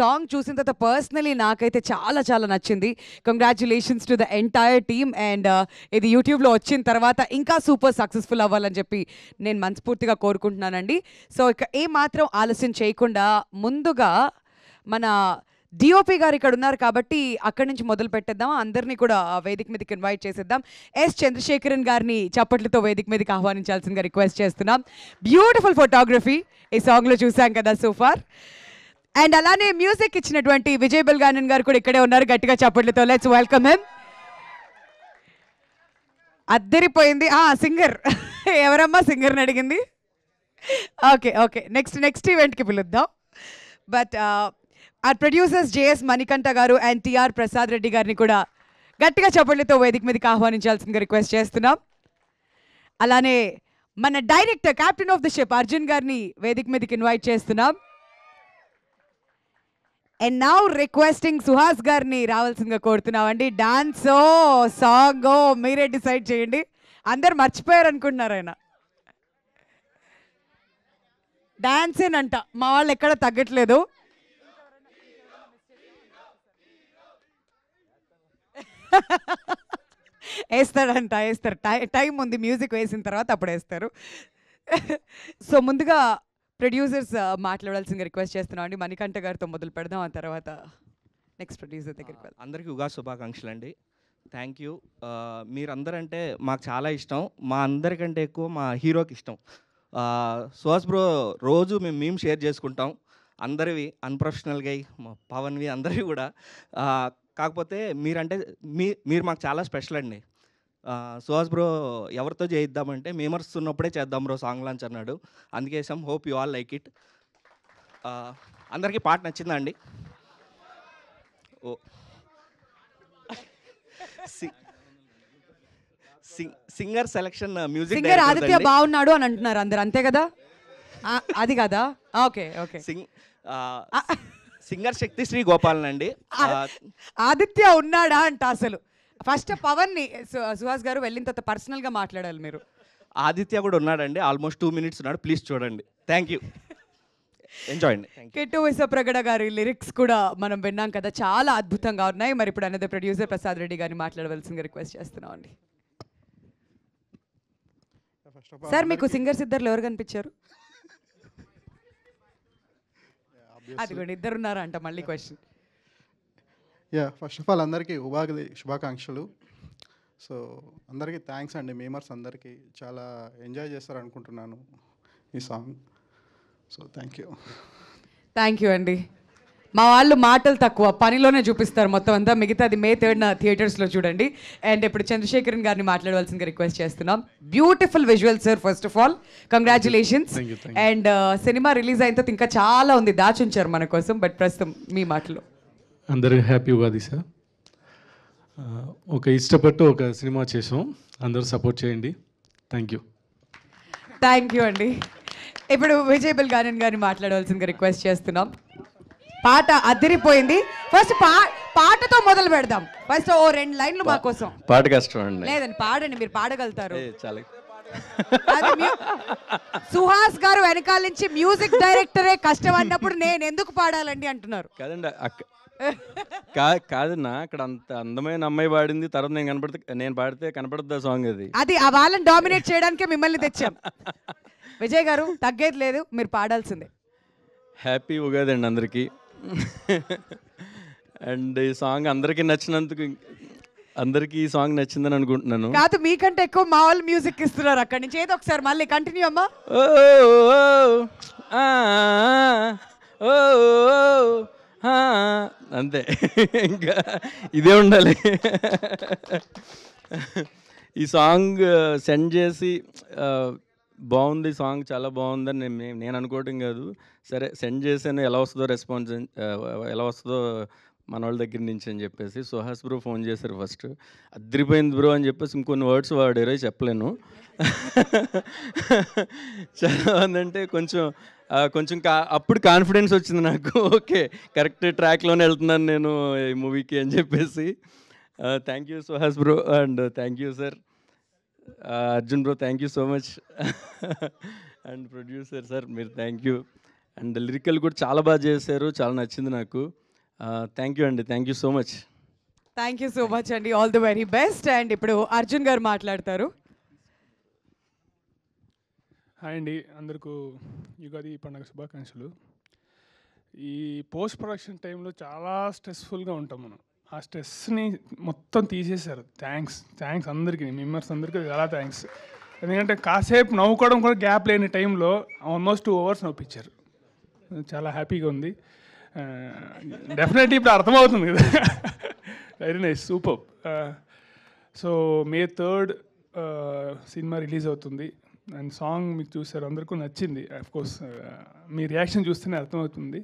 Song చూసిన తర్వాత personally నాకైతే చాలా చాలా నచ్చింది congratulations to the entire team and ఇది యూట్యూబ్లో వచ్చిన తర్వాత ఇంకా సూపర్ సక్సెస్ఫుల్ అవ్వాలని చెప్పి నేను మనస్ఫూర్తిగా కోరుకుంటున్నానండి సో ఇక ఏ మాత్రం ఆలస్యం చేయకుండా ముందుగా మన డిఓపి గారు ఇక్కడ ఉన్నారు కాబట్టి అక్కడి నుంచి మొదలు పెట్టేద్దాం అందరినీ కూడా వేదిక మీదకి ఇన్వైట్ చేసేద్దాం ఎస్ చంద్రశేఖరన్ గారిని చప్పట్లతో వేదిక మీదకి ఆహ్వానించాల్సిందిగా రిక్వెస్ట్ చేస్తున్నాం బ్యూటిఫుల్ ఫోటోగ్రఫీ ఈ సాంగ్లో చూసాం కదా సూఫార్ అండ్ అలానే మ్యూజిక్ ఇచ్చినటువంటి విజయ్ బల్గానన్ గారు కూడా ఇక్కడే ఉన్నారు గట్టిగా చప్పట్లతో లెట్స్ వెల్కమ్ హెమ్ అద్దరిపోయింది ఆ సింగర్ ఎవరమ్మా సింగర్ని అడిగింది ఓకే ఓకే నెక్స్ట్ నెక్స్ట్ ఈవెంట్కి పిలుద్దాం బట్ ఆ ప్రొడ్యూసర్స్ జేఎస్ మణికంఠ గారు అండ్ టిఆర్ ప్రసాద్ రెడ్డి గారిని కూడా గట్టిగా చప్పట్లతో వేదిక మీదకి ఆహ్వానించాల్సిందిగా రిక్వెస్ట్ చేస్తున్నాం అలానే మన director captain of the ship Arjun గారిని వేదిక మీదకి ఇన్వైట్ చేస్తున్నాం అండ్ నౌ రిక్వెస్టింగ్ సుహాస్ గారిని రావాల్సిందిగా కోరుతున్నామండి డాన్సో సాంగో మీరే డిసైడ్ చేయండి అందరు మర్చిపోయారు అనుకుంటున్నారు ఆయన అంట మా వాళ్ళు ఎక్కడ తగ్గట్లేదు వేస్తాడంట వేస్తారు టై టైం ఉంది మ్యూజిక్ వేసిన తర్వాత అప్పుడు వేస్తారు సో ముందుగా ప్రొడ్యూసర్స్ uh, మాట్లాడాల్సిన రిక్వెస్ట్ చేస్తున్నాం అండి మణికంఠ గారితో మొదలు పెడదాం ఆ తర్వాత నెక్స్ట్ ప్రొడ్యూసర్ దగ్గరికి అందరికీ ఉగా శుభాకాంక్షలు అండి థ్యాంక్ యూ మీరందరంటే మాకు చాలా ఇష్టం మా అందరికంటే ఎక్కువ మా హీరోకి ఇష్టం సుహాస్ బ్రో రోజు మేము మేము షేర్ చేసుకుంటాం అందరివి అన్ప్రొఫెషనల్గా మా పవన్వి అందరివి కూడా కాకపోతే మీరంటే మీ మీరు మాకు చాలా స్పెషల్ అండి సుహాస్ బ్రో ఎవరితో చేయిద్దామంటే మేమర్స్ ఉన్నప్పుడే చేద్దాం బ్రో సాంగ్ లాంచ్ అన్నాడు అందుకేసాం hope you all like it అందరికీ పాట నచ్చిందా అండి oh singer selection music singer Aditya బాగున్నాడు అని అంటున్నారు అందరు అంతే కదా అది కదా okay okay sing singer Shakthisree Gopalan అండి ఆదిత్య ఉన్నాడా అంట అసలు ఫస్ట్ ని సుహాస్ గారు వెళ్ళిన తర్వాత గా మాట్లాడాలి మీరు ఆదిత్య కూడా ఉన్నాడండి ఆల్మోస్ట్ టూ మినిట్స్ ఉన్నాడు ప్లీజ్ చూడండి థ్యాంక్ యూ ఎంజాయ్ అండి కెట్టు విశ్వప్రగడ గారి లిరిక్స్ కూడా మనం విన్నాం కదా చాలా అద్భుతంగా ఉన్నాయి మరి ఇప్పుడు అనేది ప్రొడ్యూసర్ ప్రసాద్ రెడ్డి గారిని మాట్లాడవలసింది రిక్వెస్ట్ చేస్తున్నాం అండి సార్ మీకు సింగర్స్ ఇద్దరు ఎవరు కనిపించారు అదిగోండి ఇద్దరున్నారా అంట మళ్ళీ question yeah first of all అందరికీ ఉగాది శుభాకాంక్షలు సో అందరికీ థ్యాంక్స్ అండి మేమర్స్ అందరికీ చాలా ఎంజాయ్ చేస్తారనుకుంటున్నాను ఈ song so thank you thank you అండి మా వాళ్ళు మాటలు తక్కువ పనిలోనే చూపిస్తారు మొత్తం అంతా అది మే థర్డ్న థియేటర్స్లో చూడండి అండ్ ఇప్పుడు చంద్రశేఖరన్ గారిని మాట్లాడవలసిందిగా రిక్వెస్ట్ చేస్తున్నాం beautiful visual sir first of all congratulations and cinema release అయిన తర్వాత ఇంకా చాలా ఉంది దాచుంచారు మన కోసం బట్ ప్రస్తుతం మీ మాటలో అందరూ హ్యాపీ ఉగాది సార్ ఒక ఇష్టపట్టు ఒక సినిమా చేసాం అందరూ సపోర్ట్ చేయండి థ్యాంక్ యూ థ్యాంక్ యూ అండి ఇప్పుడు విజయబుల్ బల్గానన్ గారిని మాట్లాడవలసిందిగా రిక్వెస్ట్ చేస్తున్నాం పాట అదిరిపోయింది ఫస్ట్ పా పాటతో మొదలు పెడదాం ఫస్ట్ ఓ రెండు లైన్లు మా కోసం పాట కష్టం అండి లేదండి పాడండి మీరు పాడగలుగుతారు సుహాస్ గారు వెనకాల నుంచి మ్యూజిక్ డైరెక్టరే కష్టం అన్నప్పుడు నేను ఎందుకు పాడాలండి అంటున్నారు కదండి కాదు నా అక్కడ అంత అందమైన అమ్మాయి పాడింది తర్వాత నేను కనపడితే నేను పాడితే కనపడద్దా సాంగ్ అది అది ఆ వాళ్ళని డామినేట్ చేయడానికే మిమ్మల్ని తెచ్చాం విజయ్ గారు తగ్గేది లేదు మీరు పాడాల్సిందే హ్యాపీ ఉగాది అండి అందరికీ అండ్ ఈ సాంగ్ అందరికీ నచ్చినందుకు అందరికీ ఈ సాంగ్ నచ్చిందని అనుకుంటున్నాను కాదు మీకంటే ఎక్కువ మా వాళ్ళు మ్యూజిక్ ఇస్తున్నారు అక్కడి నుంచి ఏదో ఒకసారి మళ్ళీ కంటిన్యూ అమ్మా ఓ oh, ఓ oh, oh. ah, ah, ah. అంతే ఇంకా ఇదే ఉండాలి ఈ సాంగ్ సెండ్ చేసి బాగుంది సాంగ్ చాలా బాగుందని నేను నేను అనుకోవటం కాదు సరే సెండ్ చేసాను ఎలా వస్తుందో రెస్పాన్స్ ఎలా వస్తుందో మన వాళ్ళ దగ్గర నుంచి అని చెప్పేసి సుహాస్ బ్రో ఫోన్ చేశారు ఫస్ట్ అద్రిపోయింది బ్రో అని చెప్పేసి ఇంకొన్ని వర్డ్స్ వాడారు చెప్పలేను చాలా అంటే కొంచెం కొంచెం కా అప్పుడు కాన్ఫిడెన్స్ వచ్చింది నాకు ఓకే కరెక్ట్ ట్రాక్లోనే వెళ్తున్నాను నేను ఈ మూవీకి అని చెప్పేసి thank you Suhas bro and thank you sir Arjun bro thank you so much and producer sir మీరు థ్యాంక్ యూ అండ్ లిరికల్ కూడా చాలా బాగా చేశారు చాలా నచ్చింది నాకు థ్యాంక్ యూ అండి thank you so much thank you so much అండి all the very best and ఇప్పుడు అర్జున్ గారు మాట్లాడతారు హాయ్ అండి అందరికీ యుగాది పండుగ శుభాకాంక్షలు ఈ పోస్ట్ ప్రొడక్షన్ టైంలో చాలా స్ట్రెస్ఫుల్గా ఉంటాం మనం ఆ స్ట్రెస్ని మొత్తం తీసేశారు థ్యాంక్స్ థ్యాంక్స్ అందరికీ మెంబర్స్ అందరికీ చాలా థ్యాంక్స్ ఎందుకంటే కాసేపు నవ్వుకోవడం కూడా గ్యాప్ లేని టైంలో ఆల్మోస్ట్ టూ అవర్స్ నవ్వించారు చాలా హ్యాపీగా ఉంది డెఫినెట్లీ ఇప్పుడు అర్థమవుతుంది కదా very nice super so May third cinema release అవుతుంది అండ్ సాంగ్ మీకు చూసారు అందరికీ నచ్చింది కోర్స్ uh, మీ రియాక్షన్ చూస్తేనే అర్థమవుతుంది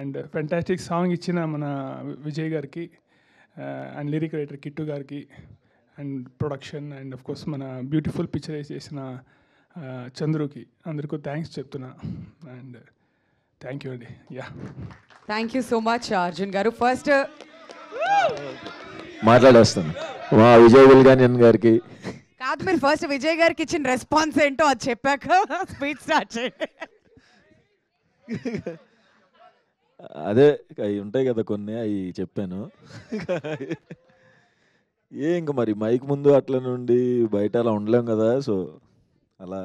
అండ్ ఫెంటాస్టిక్ సాంగ్ ఇచ్చిన మన విజయ్ గారికి uh, and lyric writer Kittu గారికి అండ్ ప్రొడక్షన్ అండ్ కోర్స్ మన బ్యూటిఫుల్ పిక్చర్ చేసిన uh, చంద్రుకి అందరికీ థ్యాంక్స్ చెప్తున్నా అండ్ థ్యాంక్ యూ అండి yeah thank you so much Arjun garu first మాట్లాడేస్తాను మా విజయ్ విల్గానియన్ గారికి కాదు మీరు ఫస్ట్ విజయ్ గారికి ఇచ్చిన రెస్పాన్స్ ఏంటో అది చెప్పాక స్పీచ్ స్టార్ట్ అదే అవి ఉంటాయి కదా కొన్ని అవి చెప్పాను ఏ ఇంక మరి మైక్ ముందు అట్లా నుండి బయట అలా ఉండలేం కదా సో అలా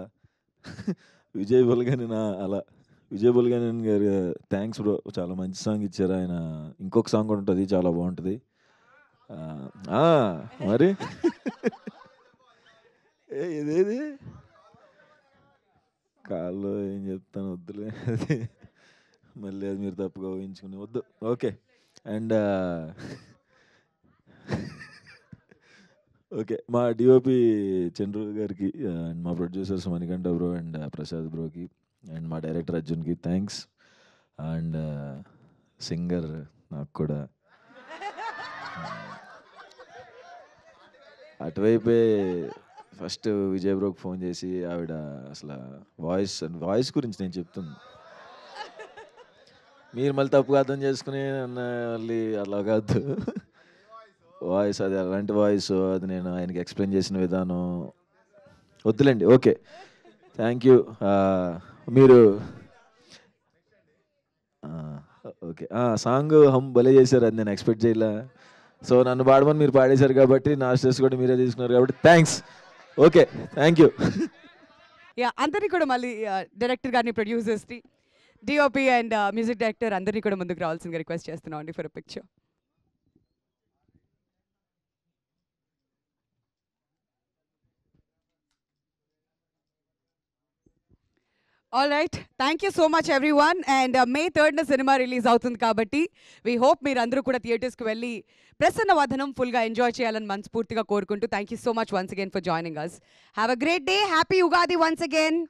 విజయ్ బుల్గని నా అలా విజయ్ బుల్గని గారు థ్యాంక్స్ బ్రో చాలా మంచి సాంగ్ ఇచ్చారు ఆయన ఇంకొక సాంగ్ కూడా ఉంటుంది చాలా బాగుంటుంది మరి ఏదేది కాళ్ళు ఏం చెప్తాను వద్దులే అది మళ్ళీ అది మీరు తప్పుగా ఊహించుకుని వద్దు ఓకే అండ్ ఓకే మా డిఓపి చంద్రు గారికి అండ్ మా producers Manikanta bro and Prasad బ్రోకి అండ్ మా డైరెక్టర్ అర్జున్కి థ్యాంక్స్ అండ్ సింగర్ నాకు కూడా అటువైపే ఫస్ట్ విజయ్ బ్రోకి ఫోన్ చేసి ఆవిడ అసలు వాయిస్ వాయిస్ గురించి నేను చెప్తుంది మీరు మళ్ళీ తప్పుగా అర్థం చేసుకుని మళ్ళీ అలా కాదు వాయిస్ అది అలాంటి వాయిస్ అది నేను ఆయనకి ఎక్స్ప్లెయిన్ చేసిన విధానం వద్దులేండి ఓకే థ్యాంక్ యూ మీరు ఓకే సాంగ్ హమ్ భలే చేశారు అది నేను ఎక్స్పెక్ట్ చేయలే సో నన్ను పాడమని మీరు పాడేశారు కాబట్టి నా స్ట్రెస్ కూడా మీరే తీసుకున్నారు కాబట్టి thanks okay thank you yeah అందరినీ కూడా మళ్ళీ డైరెక్టర్ uh, గారిని ప్రొడ్యూసర్స్ని డిఓపి అండ్ మ్యూజిక్ డైరెక్టర్ అందరినీ కూడా ముందుకు రావాల్సిందిగా రిక్వెస్ట్ చేస్తున్నాం అండి for picture all right thank you so much everyone and May థర్డ్న సినిమా రిలీజ్ అవుతుంది కాబట్టి వీ హోప్ మీరు అందరూ కూడా థియేటర్స్కి వెళ్ళి ప్రసన్న వదనం ఫుల్గా ఎంజాయ్ చేయాలని మనస్ఫూర్తిగా కోరుకుంటూ thank you so much once again for joining us have a great day happy Ugadi once again